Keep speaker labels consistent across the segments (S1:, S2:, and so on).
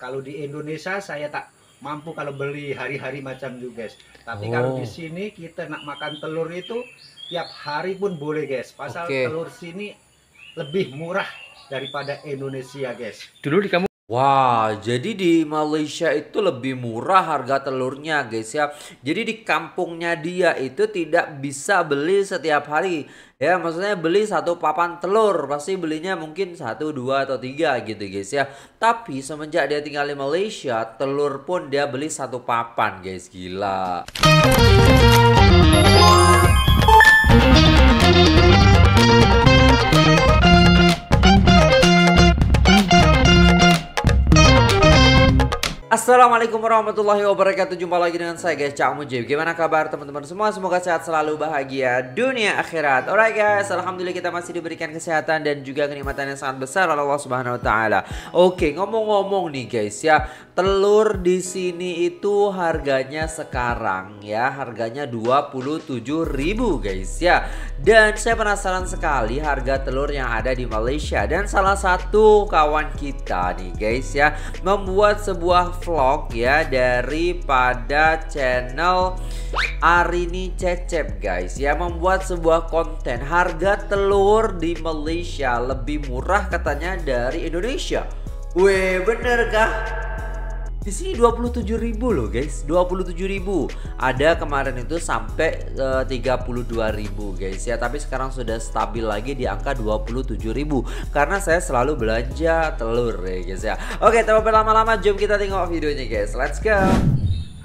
S1: kalau di Indonesia saya tak mampu kalau beli hari-hari macam juga, guys tapi oh. kalau di oh. sini kita nak makan telur itu tiap hari pun boleh guys pasal okay. telur sini lebih murah daripada Indonesia guys
S2: dulu di kamu Wah, jadi di Malaysia itu lebih murah harga telurnya, guys ya. Jadi di kampungnya dia itu tidak bisa beli setiap hari. Ya, maksudnya beli satu papan telur, pasti belinya mungkin satu, dua atau tiga gitu, guys ya. Tapi semenjak dia tinggal di Malaysia, telur pun dia beli satu papan, guys. Gila. Assalamualaikum warahmatullahi wabarakatuh Jumpa lagi dengan saya guys Cak Mujib Gimana kabar teman-teman semua Semoga sehat selalu bahagia dunia akhirat Alright guys Alhamdulillah kita masih diberikan kesehatan Dan juga kenikmatan yang sangat besar oleh Allah subhanahu wa ta'ala Oke ngomong-ngomong nih guys ya Telur di sini itu harganya sekarang ya Harganya 27 ribu guys ya Dan saya penasaran sekali harga telur yang ada di Malaysia Dan salah satu kawan kita nih guys ya Membuat sebuah vlog ya daripada channel Arini Cecep guys ya membuat sebuah konten harga telur di Malaysia lebih murah katanya dari Indonesia. Weh bener kah? Di sini ribu loh guys, ribu Ada kemarin itu sampai uh, ribu guys ya, tapi sekarang sudah stabil lagi di angka ribu karena saya selalu belanja telur ya guys ya. Oke, tanpa berlama-lama jom kita tengok videonya guys. Let's go.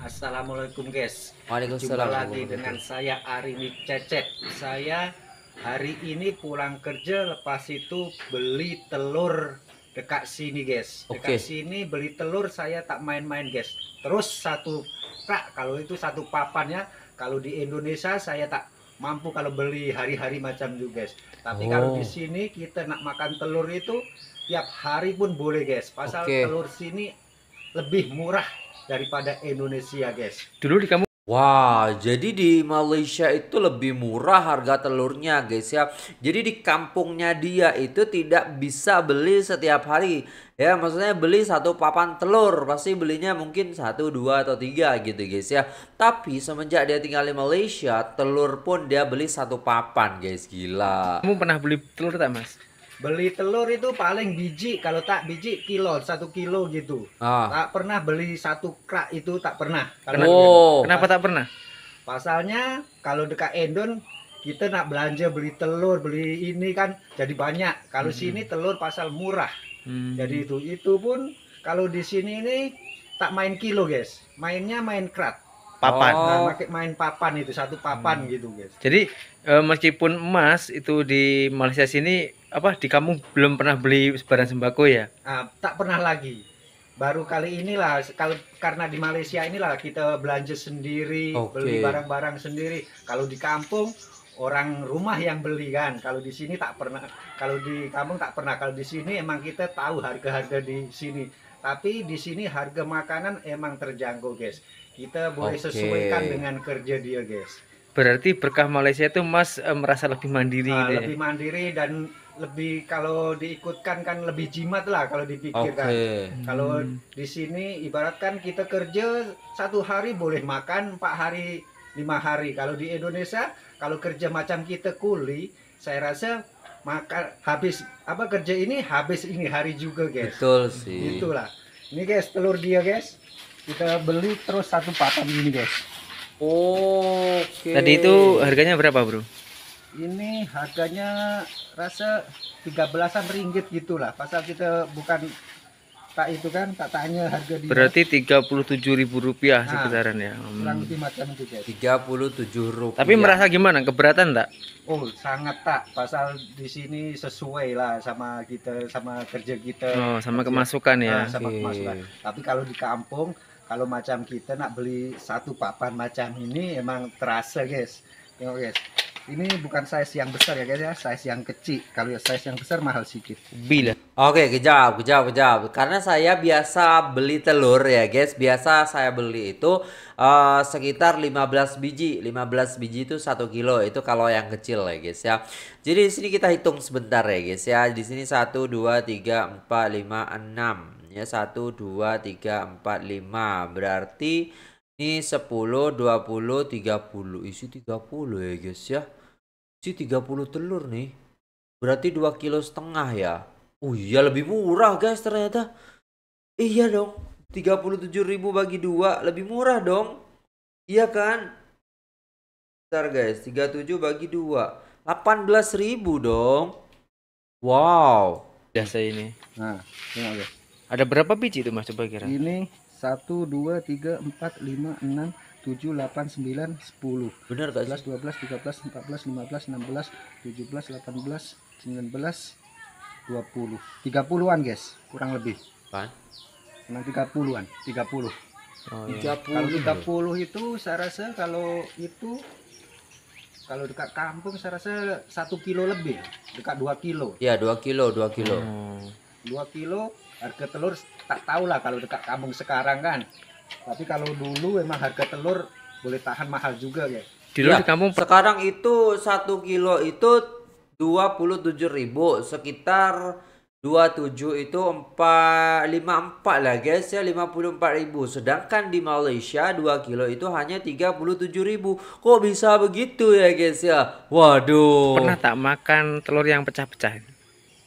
S2: Assalamualaikum guys. Waalaikumsalam. Jumpa lagi dengan saya Arini Cecep. Saya hari ini pulang kerja
S1: lepas itu beli telur dekat sini guys dekat okay. sini beli telur saya tak main-main guys terus satu kak kalau itu satu papan ya kalau di Indonesia saya tak mampu kalau beli hari-hari macam juga guys tapi oh. kalau di oh. sini kita nak makan telur itu tiap hari pun boleh guys pasal okay. telur sini
S2: lebih murah daripada Indonesia guys dulu di kamu Wah, jadi di Malaysia itu lebih murah harga telurnya, guys ya. Jadi di kampungnya dia itu tidak bisa beli setiap hari. Ya, maksudnya beli satu papan telur, pasti belinya mungkin satu, dua atau tiga gitu, guys ya. Tapi semenjak dia tinggal di Malaysia, telur pun dia beli satu papan, guys. Gila. Kamu pernah beli telur tak, Mas?
S1: beli telur itu paling biji kalau tak biji kilo satu kilo gitu ah. tak pernah beli satu krak itu tak pernah karena oh. kenapa tak pernah pasalnya kalau dekat Endon kita nak belanja beli telur beli ini kan jadi banyak kalau hmm. sini telur pasal murah hmm. jadi itu itu pun kalau di sini ini tak main kilo guys mainnya main krat papan. Nah, oh. Nah, pakai main papan itu satu papan hmm. gitu, guys.
S3: Jadi eh, meskipun emas itu di Malaysia sini apa di kamu belum pernah beli barang sembako ya?
S1: Uh, tak pernah lagi. Baru kali inilah kalau karena di Malaysia inilah kita belanja sendiri, okay. beli barang-barang sendiri. Kalau di kampung orang rumah yang beli kan. Kalau di sini tak pernah. Kalau di kampung tak pernah. Kalau di sini emang kita tahu harga-harga di sini. Tapi di sini harga makanan emang terjangkau, guys. Kita boleh okay. sesuaikan dengan kerja dia, guys.
S3: Berarti berkah Malaysia itu Mas eh, merasa lebih mandiri. nah, gitu lebih ya?
S1: mandiri dan lebih kalau diikutkan kan lebih jimat lah kalau dipikirkan. Okay. Kalau hmm. di sini ibaratkan kita kerja satu hari boleh makan empat hari lima hari. Kalau di Indonesia kalau kerja macam kita kuli, saya rasa maka habis apa kerja ini habis ini hari juga guys.
S2: Betul sih. Itulah.
S1: Ini guys telur dia guys. Kita beli terus satu pakan ini guys. Oke. Okay. Tadi itu harganya berapa bro? ini harganya rasa 13-an ringgit gitulah pasal kita bukan tak itu kan tak tanya harga dia berarti
S3: ribu rupiah nah, sekitaran ya hmm. kurang lebih
S2: macam 37 rupiah
S3: tapi merasa gimana keberatan tak
S1: oh sangat tak pasal di sini sesuai lah sama kita sama kerja kita oh sama kemasukan ya nah, sama kemasukan iya. tapi kalau di kampung kalau macam kita nak beli satu papan macam ini emang terasa guys tengok guys ini bukan size yang besar ya guys ya size yang kecil kalau size yang besar mahal sedikit bila
S2: oke kejawab kejawab kejawab karena saya biasa beli telur ya guys biasa saya beli itu uh, sekitar 15 biji 15 biji itu satu kilo itu kalau yang kecil ya guys ya jadi di sini kita hitung sebentar ya guys ya di sini satu dua tiga empat lima enam ya satu dua tiga empat lima berarti ini sepuluh dua 10, 20, 30 Isi puluh ya guys ya si 30 telur nih berarti 2 kilo setengah ya oh iya lebih murah guys ternyata iya dong ribu bagi 2 lebih murah dong iya kan Bentar guys 37 bagi 2 ribu dong wow biasa ini nah ini ada berapa biji itu mas coba kira
S1: ini 1, 2, 3, 4, 5, 6, 7, 8, 9, 10 Benar gak 11, 12, 13, 14, 15, 16, 17, 18, 19, 20 30-an guys kurang lebih Apaan? Emang 30-an 30 Oh, iya. 30 kalau 30 itu saya rasa kalau itu kalau dekat kampung saya rasa 1 kilo lebih dekat 2 kilo
S2: ya 2 kilo 2 kilo hmm.
S1: 2 kilo harga telur tak tahu lah kalau dekat kampung sekarang kan tapi kalau dulu emang harga telur boleh tahan mahal juga ya
S3: luar ya,
S2: kampung sekarang itu satu kilo itu 27.000 sekitar 27 itu 4 54 lah guys ya 54.000 sedangkan di Malaysia 2 kilo itu hanya 37.000 kok bisa begitu ya guys ya
S3: waduh pernah tak makan telur yang pecah-pecah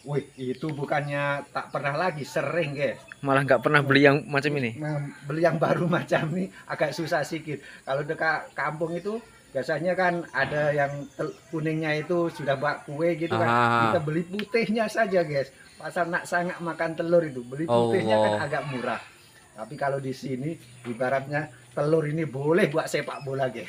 S1: Wih, itu bukannya tak pernah lagi, sering guys.
S3: Malah nggak pernah beli yang macam ini.
S1: Nah, beli yang baru macam ini agak susah sedikit. Kalau dekat kampung itu biasanya kan ada yang kuningnya itu sudah bak kue gitu kan. Ah. Kita beli putihnya saja guys. Pasar nak sangat makan telur itu beli oh, putihnya oh. kan agak murah. Tapi kalau di sini ibaratnya telur ini boleh buat sepak bola guys.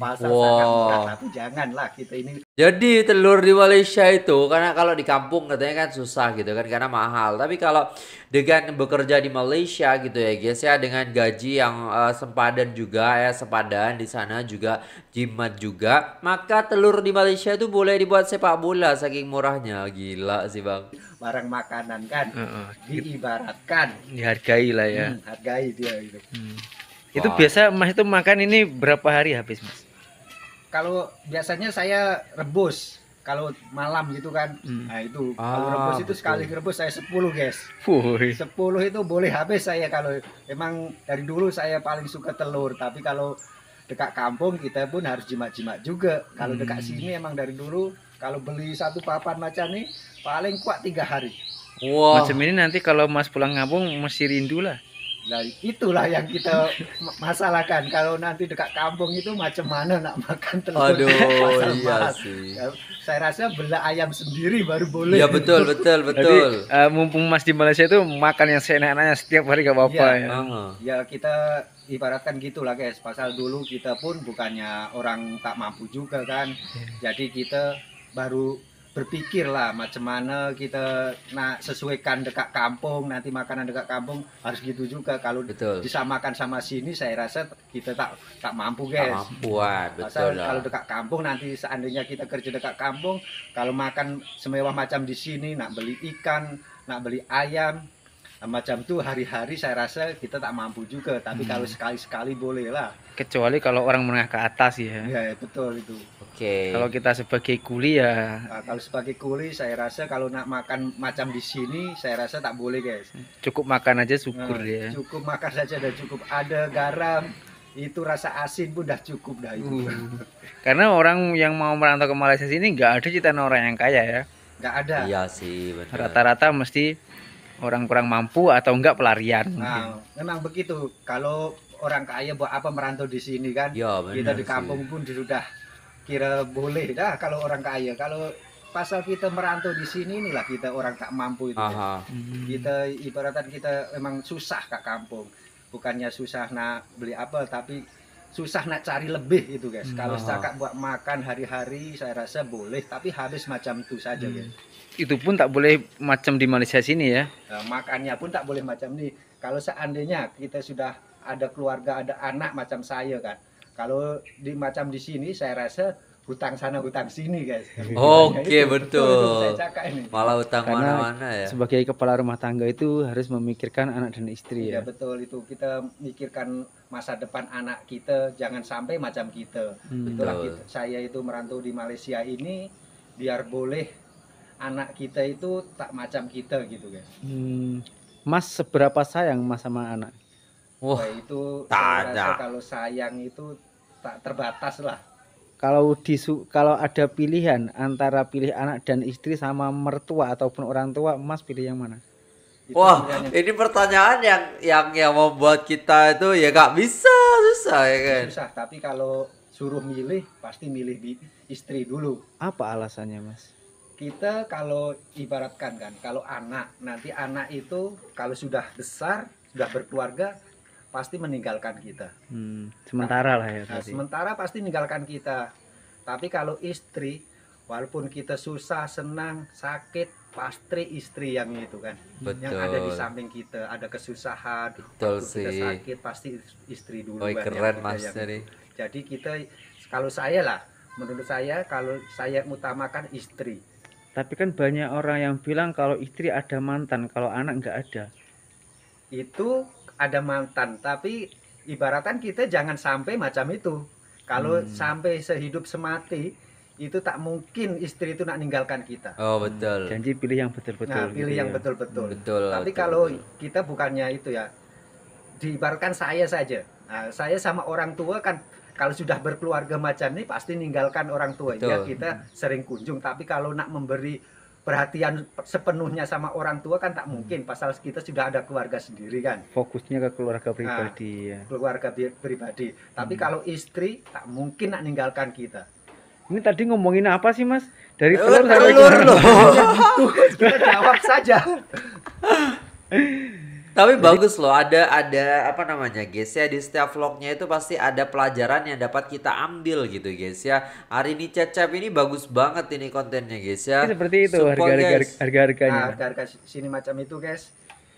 S1: Pasar wow. sangat tapi janganlah kita ini.
S2: Jadi telur di Malaysia itu karena kalau di kampung katanya kan susah gitu kan karena mahal. Tapi kalau dengan bekerja di Malaysia gitu ya guys ya dengan gaji yang uh, sempadan juga ya sepadan di sana juga jimat juga, maka telur di Malaysia itu boleh dibuat sepak bola saking murahnya. Gila sih, Bang. Barang makanan kan uh -uh. diibaratkan dihargai
S3: lah ya. Hmm,
S1: hargai dia itu. Hmm.
S3: Itu biasa Mas itu makan ini berapa hari habis, Mas?
S1: Kalau biasanya saya rebus. Kalau malam gitu kan. Hmm. Nah, itu ah, kalau rebus betul. itu sekali rebus saya 10, guys. Fuh. 10 itu boleh habis saya kalau emang dari dulu saya paling suka telur, tapi kalau dekat kampung kita pun harus jimat-jimat juga. Kalau hmm. dekat sini emang dari dulu kalau beli satu papan macam ini paling kuat tiga hari.
S3: Wow. Macam ini nanti kalau Mas pulang kampung mesti rindu lah.
S1: Nah, itulah yang kita masalahkan. Kalau nanti dekat kampung itu macam mana nak makan telur Aduh, iya mahal. Sih. Ya, saya rasa bela ayam sendiri baru boleh. Ya betul betul betul.
S3: Jadi, uh, mumpung Mas di Malaysia itu makan yang seenak-enaknya setiap hari gak apa-apa iya. ya. Ya. Uh-huh.
S1: ya kita ibaratkan gitulah guys. Pasal dulu kita pun bukannya orang tak mampu juga kan. Hmm. Jadi kita baru berpikir lah macam mana kita nak sesuaikan dekat kampung nanti makanan dekat kampung harus gitu juga kalau betul. disamakan sama sini saya rasa kita tak tak mampu guys tak mampu
S2: ah, betul lah. kalau dekat
S1: kampung nanti seandainya kita kerja dekat kampung kalau makan semewah macam di sini nak beli ikan nak beli ayam macam tuh hari-hari saya rasa kita tak mampu juga tapi hmm. kalau sekali-sekali boleh lah
S3: kecuali kalau orang menengah ke atas ya ya,
S1: ya betul itu oke
S3: okay. kalau kita sebagai kuli ya nah,
S1: kalau sebagai kuli saya rasa kalau nak makan macam di sini saya rasa tak boleh guys
S3: cukup makan aja syukur nah, ya
S1: cukup makan saja dan cukup ada garam itu rasa asin pun udah cukup dah itu. Uh.
S3: Karena orang yang mau merantau ke Malaysia sini nggak ada cita orang yang kaya ya.
S1: Nggak ada. Iya
S3: sih. Rata-rata mesti orang kurang mampu atau enggak pelarian. Nah,
S1: memang begitu. Kalau orang kaya buat apa merantau di sini kan? Ya, benar. kita di kampung sih. pun sudah kira boleh dah kalau orang kaya. Kalau pasal kita merantau di sini inilah kita orang tak mampu itu. Aha. Ya. Kita ibaratkan kita memang susah ke kampung. Bukannya susah nak beli apa tapi susah nak cari lebih itu guys. Hmm. Kalau setakat buat makan hari-hari saya rasa boleh tapi habis macam itu saja hmm. guys
S3: itu pun tak boleh macam di Malaysia sini ya.
S1: Nah, makannya pun tak boleh macam ini. Kalau seandainya kita sudah ada keluarga, ada anak macam saya kan. Kalau di macam di sini saya rasa hutang sana hutang sini guys. Oke itu. betul. betul, betul ini. Malah hutang mana-mana
S3: ya. Sebagai kepala rumah tangga itu harus memikirkan anak dan istri ya. ya.
S1: betul itu kita mikirkan masa depan anak kita jangan sampai macam kita. Hmm. Itulah betul. saya itu merantau di Malaysia ini biar boleh anak kita itu tak macam kita gitu guys.
S3: Hmm. Mas seberapa sayang mas sama anak? Wah,
S1: itu saya kalau sayang itu tak terbatas
S2: lah.
S3: Kalau disu kalau ada pilihan antara pilih anak dan istri sama mertua ataupun orang tua, Mas pilih yang mana?
S2: Itu Wah, pilihannya. ini pertanyaan yang yang yang membuat kita itu ya gak bisa susah ya kan. Susah, tapi kalau
S1: suruh milih pasti milih istri dulu. Apa alasannya, Mas? kita kalau ibaratkan kan kalau anak nanti anak itu kalau sudah besar sudah berkeluarga pasti meninggalkan kita
S3: hmm, sementara lah ya nah, sementara
S1: pasti meninggalkan kita tapi kalau istri walaupun kita susah senang sakit pasti istri yang itu kan Betul. yang ada di samping kita ada kesusahan Betul sih. kita sakit pasti istri dulu Oi, keren mas yang jadi. jadi kita kalau saya lah menurut saya kalau saya utamakan istri
S3: tapi kan banyak orang yang bilang kalau istri ada mantan, kalau anak nggak ada.
S1: Itu ada mantan, tapi ibaratkan kita jangan sampai macam itu. Kalau hmm. sampai sehidup semati, itu tak mungkin istri itu nak ninggalkan kita.
S2: Oh betul.
S3: Hmm. Janji pilih yang betul-betul. Nah, pilih gitu yang ya. betul-betul. Ya. Betul. Tapi betul, kalau betul.
S1: kita bukannya itu ya, diibaratkan saya saja. Nah, saya sama orang tua kan kalau sudah berkeluarga macam ini pasti ninggalkan orang tua ya kita hmm. sering kunjung tapi kalau nak memberi perhatian sepenuhnya sama orang tua kan tak hmm. mungkin pasal kita sudah ada keluarga sendiri kan
S3: fokusnya ke keluarga ah, pribadi nah, ya
S1: keluarga pribadi tapi hmm. kalau istri tak mungkin nak ninggalkan kita ini tadi ngomongin apa sih mas dari telur telur loh kita jawab saja
S2: Tapi Jadi, bagus loh, ada ada apa namanya guys ya di setiap vlognya itu pasti ada pelajaran yang dapat kita ambil gitu guys ya. Hari ini cecep ini bagus banget ini kontennya guys ya. Seperti itu harga-harga
S3: harga-harganya.
S1: harga-harga nah, sini macam itu guys.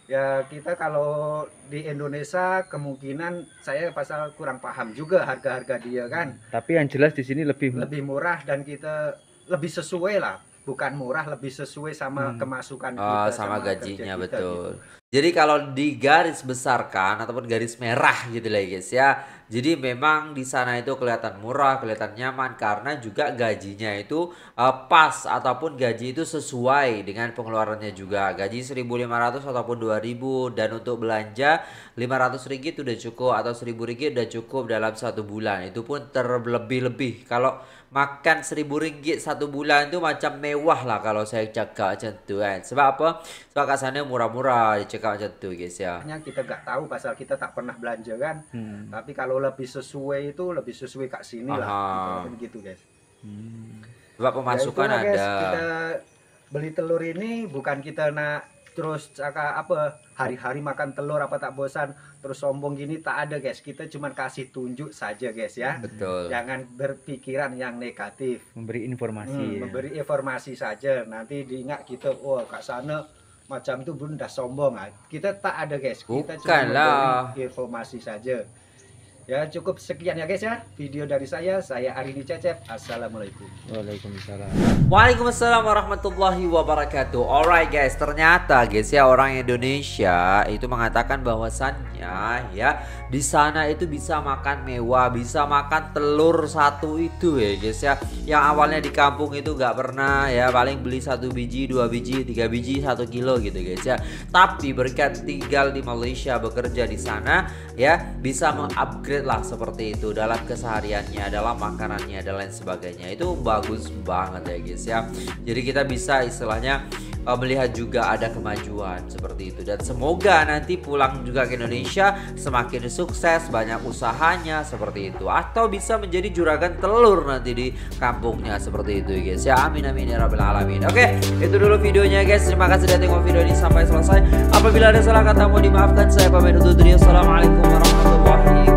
S1: Ya kita kalau di Indonesia kemungkinan saya pasal kurang paham juga harga-harga dia kan. Tapi yang jelas di sini lebih lebih murah dan kita lebih sesuai lah bukan murah lebih sesuai sama hmm. kemasukan ah, kita oh, sama, sama
S2: gajinya kita, betul gitu. Jadi kalau di garis besarkan ataupun garis merah gitu lah ya, guys ya. Jadi memang di sana itu kelihatan murah, kelihatan nyaman karena juga gajinya itu uh, pas ataupun gaji itu sesuai dengan pengeluarannya juga. Gaji 1.500 ataupun 2.000 dan untuk belanja 500 ringgit udah cukup atau 1.000 ringgit udah cukup dalam satu bulan. Itu pun terlebih-lebih. Kalau makan seribu ringgit satu bulan tu macam mewah lah kalau saya cakap macam tu kan. Sebab apa? Sebab kat sana murah-murah dia cakap macam tu guys ya. Hanya kita tak
S1: tahu pasal kita tak pernah belanja kan. Hmm. Tapi kalau lebih sesuai itu lebih sesuai kat sini lah.
S2: Begitu guys. Hmm. Sebab ya, pemasukan ya, ada. kita
S1: beli telur ini bukan kita nak terus apa hari-hari makan telur apa tak bosan terus sombong gini tak ada guys kita cuma kasih tunjuk saja guys ya betul jangan berpikiran yang negatif
S3: memberi informasi hmm, ya. memberi
S1: informasi saja nanti diingat kita wah oh, kak sana macam itu belum sombong ah, kita tak ada guys kita Bukan cuma lah. informasi saja Ya cukup sekian ya guys ya video dari saya. Saya Arini Cecep. Assalamualaikum.
S2: Waalaikumsalam. Waalaikumsalam warahmatullahi wabarakatuh. Alright guys, ternyata guys ya orang Indonesia itu mengatakan bahwasannya ya di sana itu bisa makan mewah, bisa makan telur satu itu ya guys ya. Yang awalnya di kampung itu nggak pernah ya paling beli satu biji, dua biji, tiga biji, satu kilo gitu guys ya. Tapi berkat tinggal di Malaysia bekerja di sana ya bisa mengupgrade lah seperti itu dalam kesehariannya, dalam makanannya dan lain sebagainya. Itu bagus banget ya guys ya. Jadi kita bisa istilahnya eh, melihat juga ada kemajuan seperti itu dan semoga nanti pulang juga ke Indonesia semakin sukses, banyak usahanya seperti itu atau bisa menjadi juragan telur nanti di kampungnya seperti itu guys ya. Amin amin ya rabbal alamin. Oke, itu dulu videonya guys. Terima kasih sudah tengok video ini sampai selesai. Apabila ada salah kata mau dimaafkan saya pamit untuk diri. Assalamualaikum warahmatullahi wabarakatuh.